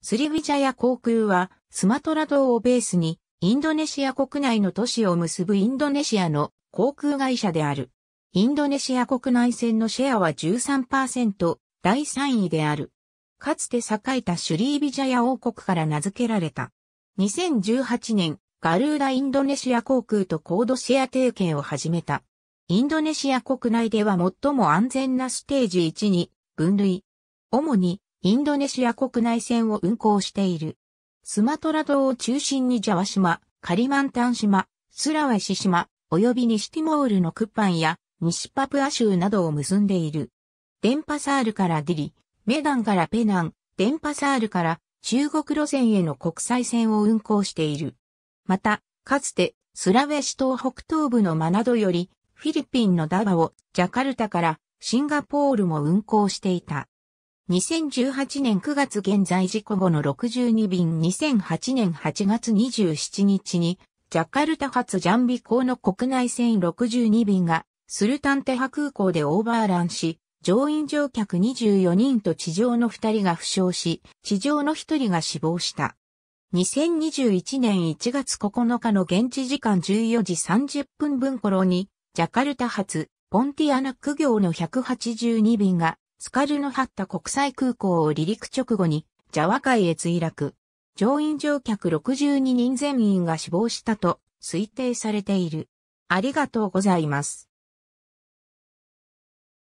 スリビジャヤ航空は、スマトラ島をベースに、インドネシア国内の都市を結ぶインドネシアの航空会社である。インドネシア国内線のシェアは13%、第3位である。かつて栄えたシュリービジャヤ王国から名付けられた。2018年、ガルーダインドネシア航空とコードシェア提携を始めた。インドネシア国内では最も安全なステージ1に分類。主にインドネシア国内線を運航している。スマトラ島を中心にジャワ島、カリマンタン島、スラワェシ島、及び西ティモールのクッパンや西パプア州などを結んでいる。デンパサールからディリ、メダンからペナン、デンパサールから中国路線への国際線を運航している。また、かつてスラウェシ島北東部のマナドよりフィリピンのダバをジャカルタからシンガポールも運航していた。2018年9月現在事故後の62便2008年8月27日に、ジャカルタ発ジャンビ港の国内線62便が、スルタンテハ空港でオーバーランし、乗員乗客24人と地上の2人が負傷し、地上の1人が死亡した。2021年1月9日の現地時間14時30分分頃に、ジャカルタ発、ポンティアナック業の182便がスカルノハッタ国際空港を離陸直後に、ジャワ海へ墜落。乗員乗客62人全員が死亡したと推定されている。ありがとうございます。